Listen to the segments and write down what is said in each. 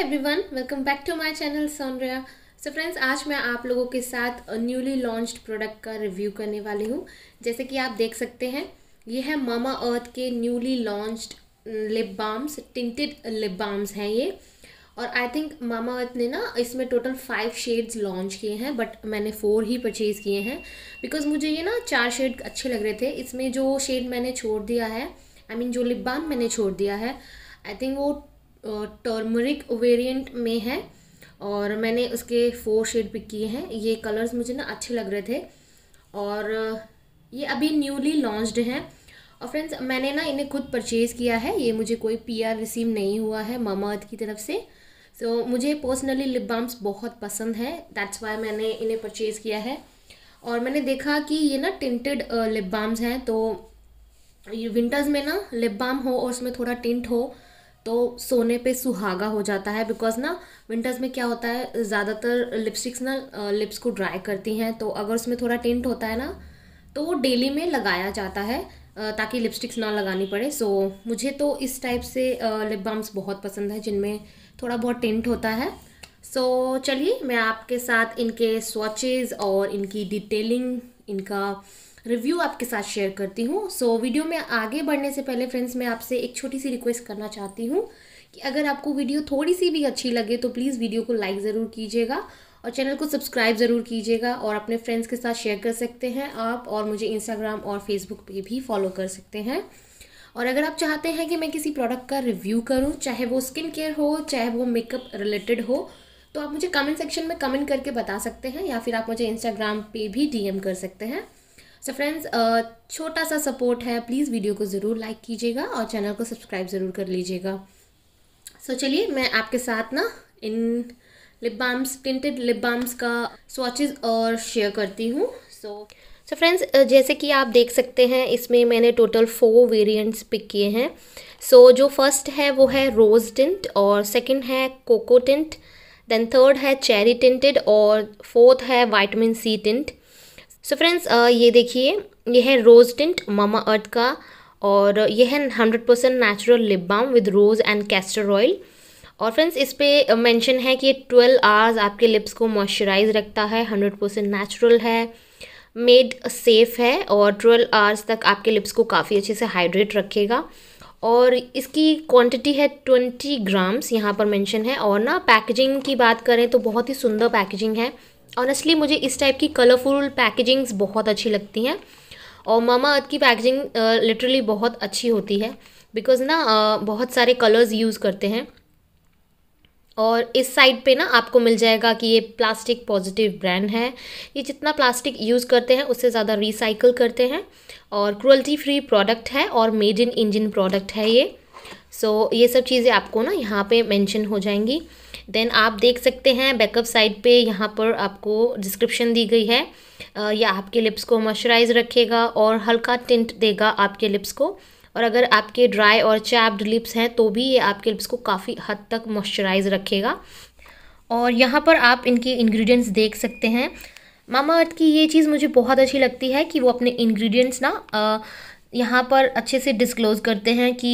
every everyone welcome back to my channel Sonriya so friends आज मैं आप लोगों के साथ न्यूली लॉन्च्ड प्रोडक्ट का रिव्यू करने वाली हूँ जैसे कि आप देख सकते हैं ये है मामा अर्थ के newly launched lip balms tinted lip balms हैं ये और आई थिंक मामा अर्थ ने ना इसमें टोटल फाइव शेड्स लॉन्च किए हैं बट मैंने फ़ोर ही परचेज़ किए हैं बिकॉज मुझे ये ना चार शेड अच्छे लग रहे थे इसमें जो शेड मैंने छोड़ दिया है आई I मीन mean, जो लिप बाम मैंने छोड़ दिया है आई थिंक वो टर्मरिक वेरिएंट में है और मैंने उसके फोर शेड पिक किए हैं ये कलर्स मुझे ना अच्छे लग रहे थे और ये अभी न्यूली लॉन्च्ड हैं और फ्रेंड्स मैंने ना इन्हें खुद परचेज़ किया है ये मुझे कोई पीआर रिसीव नहीं हुआ है मामा अर्थ की तरफ से सो so, मुझे पर्सनली लिप बाम्स बहुत पसंद हैं दैट्स वाई मैंने इन्हें परचेज़ किया है और मैंने देखा कि ये ना टिंटेड लिप बाम्स हैं तो ये विंटर्स में ना लिप बाम हो और उसमें थोड़ा टिंट हो तो सोने पे सुहागा हो जाता है बिकॉज ना विंटर्स में क्या होता है ज़्यादातर लिपस्टिक्स ना लिप्स को ड्राई करती हैं तो अगर उसमें थोड़ा टिंट होता है ना तो वो डेली में लगाया जाता है ताकि लिपस्टिक्स ना लगानी पड़े सो so, मुझे तो इस टाइप से लिप बाम्स बहुत पसंद है जिनमें थोड़ा बहुत टिंट होता है सो so, चलिए मैं आपके साथ इनके स्वाचेज और इनकी डिटेलिंग इनका रिव्यू आपके साथ शेयर करती हूँ सो so, वीडियो में आगे बढ़ने से पहले फ्रेंड्स मैं आपसे एक छोटी सी रिक्वेस्ट करना चाहती हूँ कि अगर आपको वीडियो थोड़ी सी भी अच्छी लगे तो प्लीज़ वीडियो को लाइक ज़रूर कीजिएगा और चैनल को सब्सक्राइब ज़रूर कीजिएगा और अपने फ्रेंड्स के साथ शेयर कर सकते हैं आप और मुझे इंस्टाग्राम और फेसबुक पर भी फॉलो कर सकते हैं और अगर आप चाहते हैं कि मैं किसी प्रोडक्ट का रिव्यू करूँ चाहे वो स्किन केयर हो चाहे वो मेकअप रिलेटेड हो तो आप मुझे कमेंट सेक्शन में कमेंट करके बता सकते हैं या फिर आप मुझे इंस्टाग्राम पे भी डीएम कर सकते हैं सो फ्रेंड्स uh, छोटा सा सपोर्ट है प्लीज़ वीडियो को ज़रूर लाइक कीजिएगा और चैनल को सब्सक्राइब ज़रूर कर लीजिएगा सो so चलिए मैं आपके साथ ना इन lip balms tinted lip balms का स्वाचेज और शेयर करती हूँ सो सो फ्रेंड्स जैसे कि आप देख सकते हैं इसमें मैंने टोटल फोर वेरिएंट्स पिक किए हैं सो so, जो फर्स्ट है वो है रोज़ टिंट और सेकंड है कोको टिंट देन थर्ड है चेरी टिंटेड और फोर्थ है vitamin C tint so friends uh, ये देखिए यह है रोज़ टिंट मामा अर्थ का और यह है hundred percent natural lip balm with rose and castor oil और फ्रेंड्स इस पर मेंशन uh, है कि ये ट्वेल्व आवर्स आपके लिप्स को मॉइस्चराइज रखता है हंड्रेड परसेंट नेचुरल है मेड सेफ है और ट्वेल्व आवर्स तक आपके लिप्स को काफ़ी अच्छे से हाइड्रेट रखेगा और इसकी क्वांटिटी है ट्वेंटी ग्राम्स यहाँ पर मेंशन है और ना पैकेजिंग की बात करें तो बहुत ही सुंदर पैकेजिंग है ऑनेस्टली मुझे इस टाइप की कलरफुल पैकेजिंग्स बहुत अच्छी लगती हैं और मामा अर्थ की पैकेजिंग लिटरली बहुत अच्छी होती है बिकॉज ना बहुत सारे कलर्स यूज़ करते हैं और इस साइड पे ना आपको मिल जाएगा कि ये प्लास्टिक पॉजिटिव ब्रांड है ये जितना प्लास्टिक यूज़ करते हैं उससे ज़्यादा रिसाइकल करते हैं और क्रुअल्टी फ्री प्रोडक्ट है और मेड इन इंजन प्रोडक्ट है ये सो so, ये सब चीज़ें आपको ना यहाँ पे मेंशन हो जाएंगी देन आप देख सकते हैं बैकअप साइड पे यहाँ पर आपको डिस्क्रिप्शन दी गई है यह आपके लिप्स को मॉइस्चराइज रखेगा और हल्का टिंट देगा आपके लिप्स को और अगर आपके ड्राई और चैप्ड लिप्स हैं तो भी ये आपके लिप्स को काफ़ी हद तक मॉइस्चराइज रखेगा और यहाँ पर आप इनके इन्ग्रीडियंट्स देख सकते हैं मामा अर्थ की ये चीज़ मुझे बहुत अच्छी लगती है कि वो अपने इन्ग्रीडियंट्स ना यहाँ पर अच्छे से डिस्क्लोज़ करते हैं कि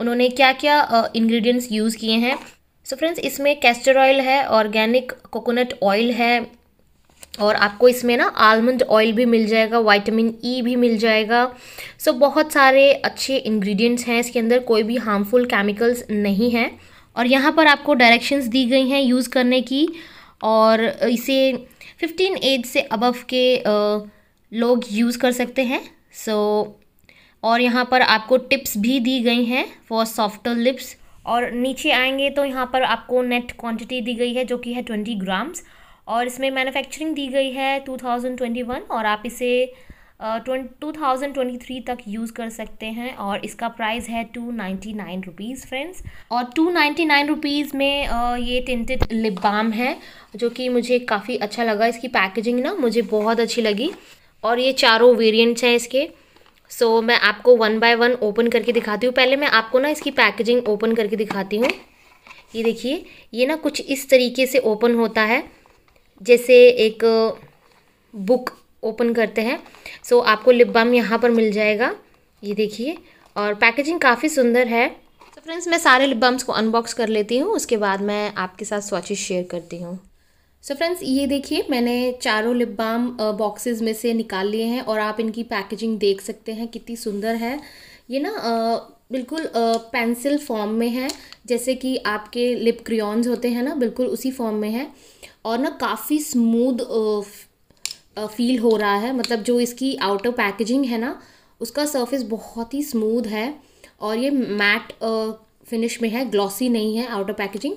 उन्होंने क्या क्या इंग्रेडिएंट्स यूज़ किए हैं सो फ्रेंड्स इसमें कैस्टर ऑयल है ऑर्गेनिक कोकोनट ऑयल है और आपको इसमें ना आलमंड ऑयल भी मिल जाएगा वाइटामिन ई e भी मिल जाएगा सो so, बहुत सारे अच्छे इंग्रेडिएंट्स हैं इसके अंदर कोई भी हार्मफुल केमिकल्स नहीं हैं और यहाँ पर आपको डायरेक्शंस दी गई हैं यूज़ करने की और इसे 15 एज से अबव के लोग यूज़ कर सकते हैं सो so, और यहाँ पर आपको टिप्स भी दी गई हैं फॉर सॉफ्टर लिप्स और नीचे आएंगे तो यहाँ पर आपको नेट क्वांटिटी दी गई है जो कि है ट्वेंटी ग्राम्स और इसमें मैन्युफैक्चरिंग दी गई है टू थाउजेंड ट्वेंटी वन और आप इसे टू थाउजेंड ट्वेंटी थ्री तक यूज़ कर सकते हैं और इसका प्राइस है two ninety nine rupees friends और टू नाइन्टी नाइन रुपीज़ में ये टिंटेड लिप बाम है जो कि मुझे काफ़ी अच्छा लगा इसकी पैकेजिंग ना मुझे बहुत अच्छी लगी और ये चारों वेरियंट्स हैं इसके सो so, मैं आपको वन बाय वन ओपन करके दिखाती हूँ पहले मैं आपको ना इसकी पैकेजिंग ओपन करके दिखाती हूँ ये देखिए ये ना कुछ इस तरीके से ओपन होता है जैसे एक बुक uh, ओपन करते हैं सो so, आपको लिप बाम यहाँ पर मिल जाएगा ये देखिए और पैकेजिंग काफ़ी सुंदर है तो so, फ्रेंड्स मैं सारे लिप बाम्स को अनबॉक्स कर लेती हूँ उसके बाद मैं आपके साथ स्वाचिज शेयर करती हूँ सो so फ्रेंड्स ये देखिए मैंने चारों लिप बाम बॉक्सेस में से निकाल लिए हैं और आप इनकी पैकेजिंग देख सकते हैं कितनी सुंदर है ये ना uh, बिल्कुल पेंसिल uh, फॉर्म में है जैसे कि आपके लिप क्रियॉन्स होते हैं ना बिल्कुल उसी फॉर्म में है और ना काफ़ी स्मूद फील हो रहा है मतलब जो इसकी आउटर पैकेजिंग है ना उसका सरफेस बहुत ही स्मूद है और ये मैट फिनिश uh, में है ग्लॉसी नहीं है आउटर पैकेजिंग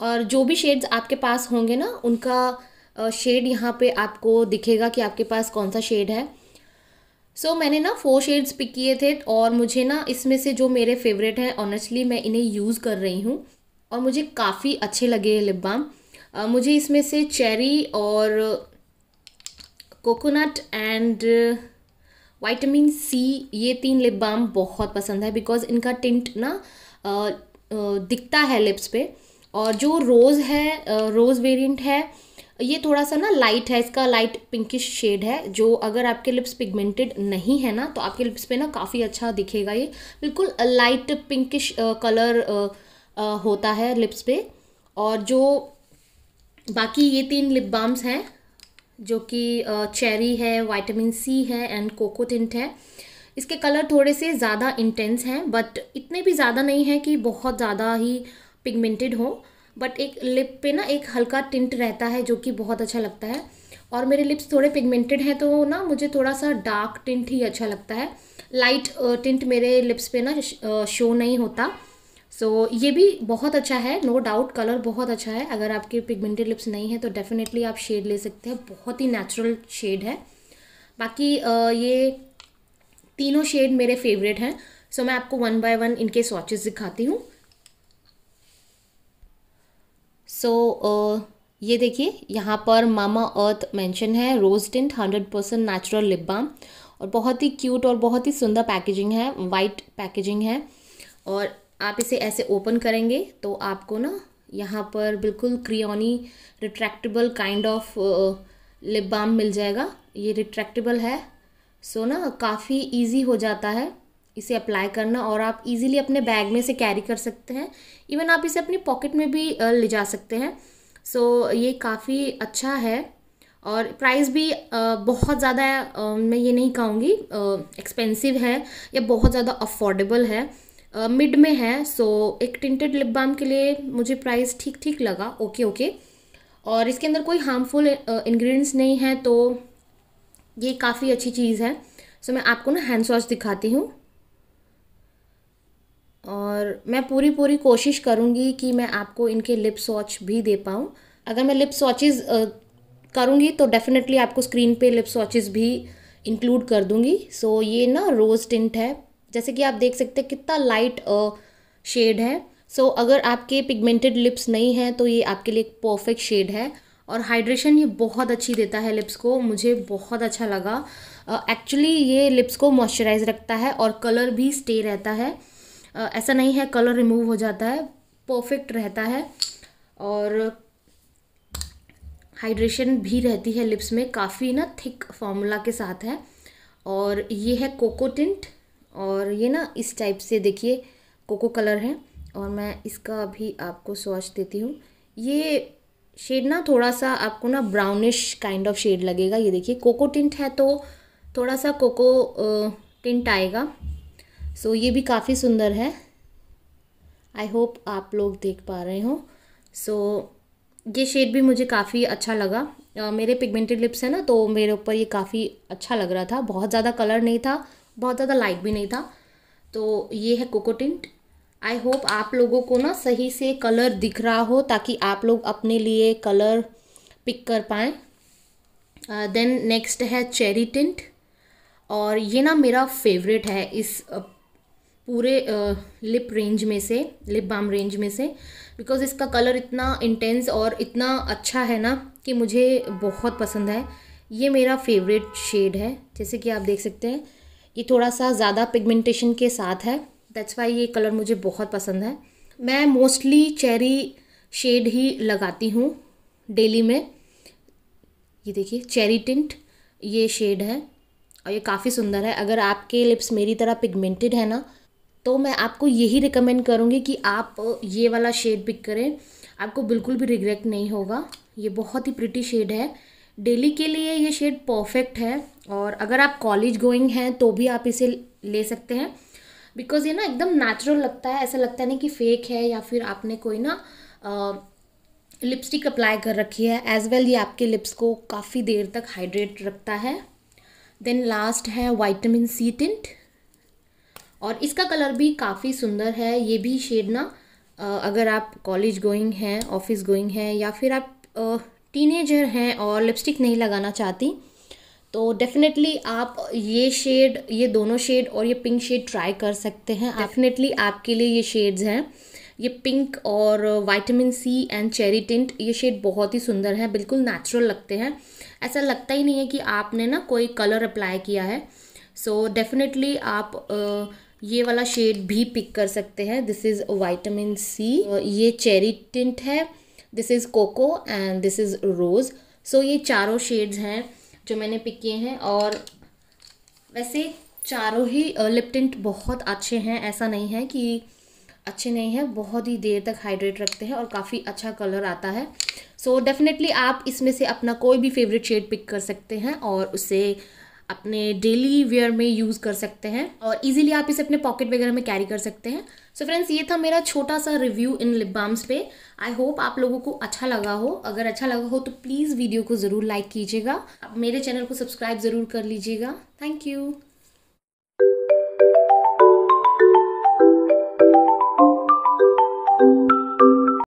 और जो भी शेड्स आपके पास होंगे ना उनका शेड यहाँ पे आपको दिखेगा कि आपके पास कौन सा शेड है सो so, मैंने ना फोर शेड्स पिक किए थे और मुझे ना इसमें से जो मेरे फेवरेट हैं ऑनेस्टली मैं इन्हें यूज़ कर रही हूँ और मुझे काफ़ी अच्छे लगे लिप बाम मुझे इसमें से चेरी और कोकोनट एंड वाइटामिन सी ये तीन लिप बाम बहुत पसंद है बिकॉज इनका टिंट ना आ, आ, दिखता है लिप्स पे और जो रोज़ है रोज़ वेरिएंट है ये थोड़ा सा ना लाइट है इसका लाइट पिंकिश शेड है जो अगर आपके लिप्स पिगमेंटेड नहीं है ना तो आपके लिप्स पे ना काफ़ी अच्छा दिखेगा ये बिल्कुल लाइट पिंकिश कलर होता है लिप्स पे और जो बाकी ये तीन लिप बाम्स हैं जो कि चेरी है वाइटामिन सी है एंड कोको टिंट है इसके कलर थोड़े से ज़्यादा इंटेंस हैं बट इतने भी ज़्यादा नहीं है कि बहुत ज़्यादा ही पिगमेंटेड हो बट एक लिप पे ना एक हल्का टिंट रहता है जो कि बहुत अच्छा लगता है और मेरे लिप्स थोड़े पिगमेंटेड हैं तो ना मुझे थोड़ा सा डार्क टिंट ही अच्छा लगता है लाइट टिंट मेरे लिप्स पे ना शो नहीं होता सो so, ये भी बहुत अच्छा है नो डाउट कलर बहुत अच्छा है अगर आपके पिगमेंटेड लिप्स नहीं है तो डेफिनेटली आप शेड ले सकते हैं बहुत ही नेचुरल शेड है बाकी ये तीनों शेड मेरे फेवरेट हैं सो so, मैं आपको वन बाय वन इनके स्वाचेस दिखाती हूँ सो uh, ये देखिए यहाँ पर मामा अर्थ मेंशन है rose tint hundred percent natural lip balm और बहुत ही क्यूट और बहुत ही सुंदर पैकेजिंग है वाइट पैकेजिंग है और आप इसे ऐसे ओपन करेंगे तो आपको ना यहाँ पर बिल्कुल क्रियोनी retractable kind of lip balm मिल जाएगा ये रिट्रैक्टेबल है सो so, ना काफ़ी ईजी हो जाता है इसे अप्लाई करना और आप इजीली अपने बैग में से कैरी कर सकते हैं इवन आप इसे अपनी पॉकेट में भी ले जा सकते हैं सो so, ये काफ़ी अच्छा है और प्राइस भी बहुत ज़्यादा मैं ये नहीं कहूँगी एक्सपेंसिव है या बहुत ज़्यादा अफोर्डेबल है मिड में है सो एक टिंटेड लिप बाम के लिए मुझे प्राइस ठीक ठीक लगा ओके ओके और इसके अंदर कोई हार्मफुल इंग्रेडिएंट्स नहीं है तो ये काफ़ी अच्छी चीज़ है सो मैं आपको ना हैंड वॉश दिखाती हूँ और मैं पूरी पूरी कोशिश करूँगी कि मैं आपको इनके लिप स्वॉच भी दे पाऊँ अगर मैं लिप स्वॉचेज करूँगी तो डेफिनेटली आपको स्क्रीन पे लिप स्वॉचेज भी इंक्लूड कर दूँगी सो so, ये ना रोज़ टिंट है जैसे कि आप देख सकते हैं कितना लाइट शेड है सो so, अगर आपके पिगमेंटेड लिप्स नहीं हैं तो ये आपके लिए परफेक्ट शेड है और हाइड्रेशन ये बहुत अच्छी देता है लिप्स को मुझे बहुत अच्छा लगा एक्चुअली uh, ये लिप्स को मॉइस्चराइज रखता है और कलर भी स्टे रहता है ऐसा नहीं है कलर रिमूव हो जाता है परफेक्ट रहता है और हाइड्रेशन भी रहती है लिप्स में काफ़ी ना थिक फॉर्मूला के साथ है और ये है कोको टिंट और ये ना इस टाइप से देखिए कोको कलर है और मैं इसका भी आपको स्वाच देती हूँ ये शेड ना थोड़ा सा आपको ना ब्राउनिश काइंड ऑफ शेड लगेगा ये देखिए कोको टिंट है तो थोड़ा सा कोको टिंट आएगा सो so, ये भी काफ़ी सुंदर है आई होप आप लोग देख पा रहे हो सो so, ये शेड भी मुझे काफ़ी अच्छा लगा आ, मेरे पिगमेंटेड लिप्स हैं ना तो मेरे ऊपर ये काफ़ी अच्छा लग रहा था बहुत ज़्यादा कलर नहीं था बहुत ज़्यादा लाइट भी नहीं था तो ये है कोको टिंट आई होप आप लोगों को ना सही से कलर दिख रहा हो ताकि आप लोग अपने लिए कलर पिक कर पाएँ देन नेक्स्ट है चेरी टिंट और ये ना मेरा फेवरेट है इस पूरे लिप रेंज में से लिप बाम रेंज में से बिकॉज इसका कलर इतना इंटेंस और इतना अच्छा है ना कि मुझे बहुत पसंद है ये मेरा फेवरेट शेड है जैसे कि आप देख सकते हैं ये थोड़ा सा ज़्यादा पिगमेंटेशन के साथ है दैट्स वाई ये कलर मुझे बहुत पसंद है मैं मोस्टली चेरी शेड ही लगाती हूँ डेली में ये देखिए चेरी टिंट ये शेड है और ये काफ़ी सुंदर है अगर आपके लिप्स मेरी तरह पिगमेंटेड है ना तो मैं आपको यही रिकमेंड करूँगी कि आप ये वाला शेड पिक करें आपको बिल्कुल भी रिग्रेट नहीं होगा ये बहुत ही प्रिटी शेड है डेली के लिए ये शेड परफेक्ट है और अगर आप कॉलेज गोइंग हैं तो भी आप इसे ले सकते हैं बिकॉज ये ना एकदम नेचुरल लगता है ऐसा लगता नहीं कि फेक है या फिर आपने कोई ना लिपस्टिक अप्लाई कर रखी है एज वेल ये आपके लिप्स को काफ़ी देर तक हाइड्रेट रखता है देन लास्ट है वाइटमिन सी टिंट और इसका कलर भी काफ़ी सुंदर है ये भी शेड ना अगर आप कॉलेज गोइंग हैं ऑफिस गोइंग हैं या फिर आप टीनेजर हैं और लिपस्टिक नहीं लगाना चाहती तो डेफिनेटली आप ये शेड ये दोनों शेड और ये पिंक शेड ट्राई कर सकते हैं डेफिनेटली आपके लिए ये शेड्स हैं ये पिंक और vitamin C and cherry tint ये शेड बहुत ही सुंदर है बिल्कुल नेचुरल लगते हैं ऐसा लगता ही नहीं है कि आपने ना कोई कलर अप्लाई किया है सो so, डेफिनेटली आप uh, ये वाला शेड भी पिक कर सकते हैं दिस इज़ वाइटामिन सी ये चेरी टिंट है this is cocoa and this is rose so ये चारों शेड्स हैं जो मैंने पिक किए हैं और वैसे चारों ही लिप टिंट बहुत अच्छे हैं ऐसा नहीं है कि अच्छे नहीं है बहुत ही देर तक हाइड्रेट रखते हैं और काफ़ी अच्छा कलर आता है सो so, डेफिनेटली आप इसमें से अपना कोई भी फेवरेट शेड पिक कर सकते हैं और उसे अपने डेली वेयर में यूज़ कर सकते हैं और इजीली आप इसे अपने पॉकेट वगैरह में कैरी कर सकते हैं सो so फ्रेंड्स ये था मेरा छोटा सा रिव्यू इन लिप बाम्स पे आई होप आप लोगों को अच्छा लगा हो अगर अच्छा लगा हो तो प्लीज़ वीडियो को ज़रूर लाइक कीजिएगा मेरे चैनल को सब्सक्राइब ज़रूर कर लीजिएगा थैंक यू